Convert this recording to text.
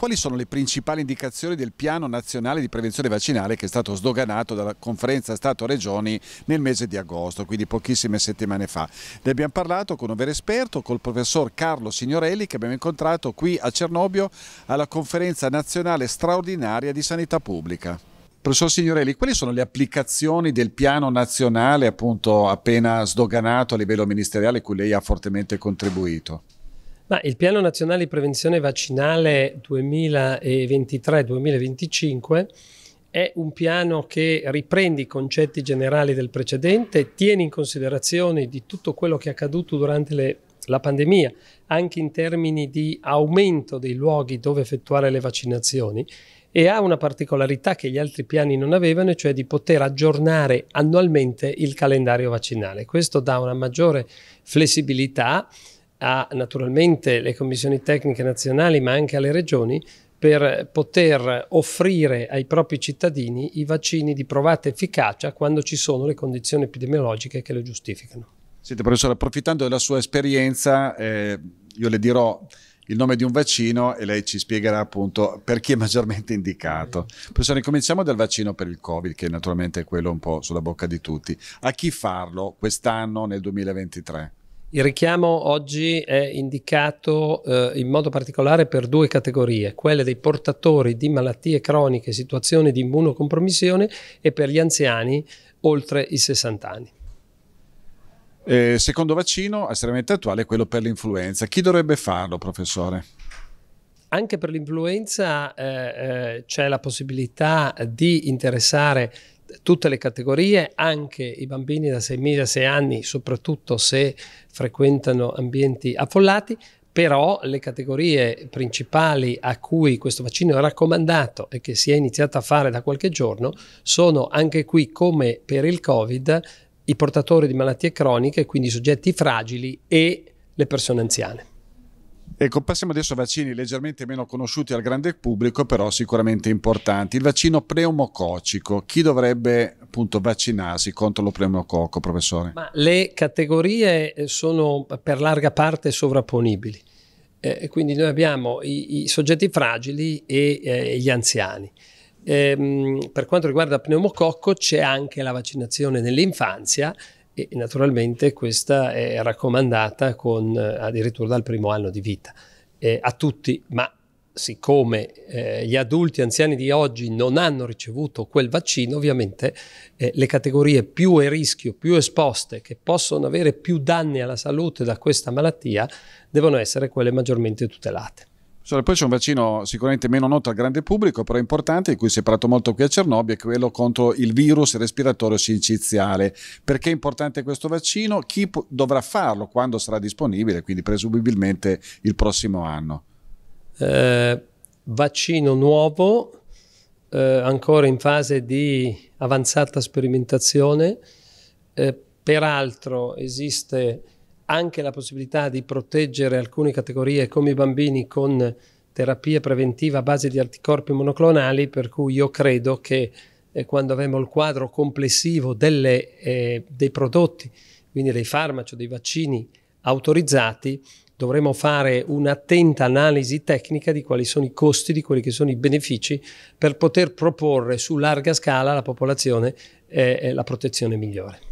quali sono le principali indicazioni del piano nazionale di prevenzione vaccinale che è stato sdoganato dalla conferenza Stato-Regioni nel mese di agosto, quindi pochissime settimane fa. Ne abbiamo parlato con un vero esperto, col professor Carlo Signorelli che abbiamo incontrato qui a Cernobio alla conferenza nazionale straordinaria di sanità pubblica. Professor Signorelli, quali sono le applicazioni del piano nazionale appunto appena sdoganato a livello ministeriale cui lei ha fortemente contribuito? Ma il Piano Nazionale di Prevenzione Vaccinale 2023-2025 è un piano che riprende i concetti generali del precedente, tiene in considerazione di tutto quello che è accaduto durante le, la pandemia, anche in termini di aumento dei luoghi dove effettuare le vaccinazioni e ha una particolarità che gli altri piani non avevano, cioè di poter aggiornare annualmente il calendario vaccinale. Questo dà una maggiore flessibilità a naturalmente le commissioni tecniche nazionali ma anche alle regioni per poter offrire ai propri cittadini i vaccini di provata efficacia quando ci sono le condizioni epidemiologiche che lo giustificano. Senta professore, approfittando della sua esperienza, eh, io le dirò il nome di un vaccino e lei ci spiegherà appunto per chi è maggiormente indicato. Eh. Professore, cominciamo dal vaccino per il Covid, che naturalmente è quello un po' sulla bocca di tutti. A chi farlo quest'anno nel 2023? Il richiamo oggi è indicato eh, in modo particolare per due categorie, quelle dei portatori di malattie croniche, situazioni di immunocompromissione e per gli anziani oltre i 60 anni. Eh, secondo vaccino, estremamente attuale, è quello per l'influenza. Chi dovrebbe farlo, professore? anche per l'influenza eh, eh, c'è la possibilità di interessare tutte le categorie, anche i bambini da 6.000 a 6 anni, soprattutto se frequentano ambienti affollati, però le categorie principali a cui questo vaccino è raccomandato e che si è iniziato a fare da qualche giorno sono anche qui come per il Covid i portatori di malattie croniche, quindi soggetti fragili e le persone anziane. Ecco, passiamo adesso a vaccini leggermente meno conosciuti al grande pubblico, però sicuramente importanti. Il vaccino pneumococcico, chi dovrebbe appunto vaccinarsi contro lo pneumococco, professore? Ma le categorie eh, sono per larga parte sovrapponibili. Eh, quindi noi abbiamo i, i soggetti fragili e eh, gli anziani. Eh, per quanto riguarda il pneumococco c'è anche la vaccinazione nell'infanzia e naturalmente questa è raccomandata con, eh, addirittura dal primo anno di vita eh, a tutti, ma siccome eh, gli adulti anziani di oggi non hanno ricevuto quel vaccino, ovviamente eh, le categorie più a rischio, più esposte, che possono avere più danni alla salute da questa malattia, devono essere quelle maggiormente tutelate. Cioè, poi c'è un vaccino sicuramente meno noto al grande pubblico, però importante, di cui si è parlato molto qui a Cernobbio, è quello contro il virus respiratorio sinciziale. Perché è importante questo vaccino? Chi po- dovrà farlo quando sarà disponibile, quindi presumibilmente il prossimo anno? Eh, vaccino nuovo, eh, ancora in fase di avanzata sperimentazione. Eh, peraltro esiste anche la possibilità di proteggere alcune categorie come i bambini con terapia preventiva a base di anticorpi monoclonali, per cui io credo che eh, quando avremo il quadro complessivo delle, eh, dei prodotti, quindi dei farmaci, o dei vaccini autorizzati, dovremo fare un'attenta analisi tecnica di quali sono i costi, di quelli che sono i benefici, per poter proporre su larga scala alla popolazione eh, eh la protezione migliore.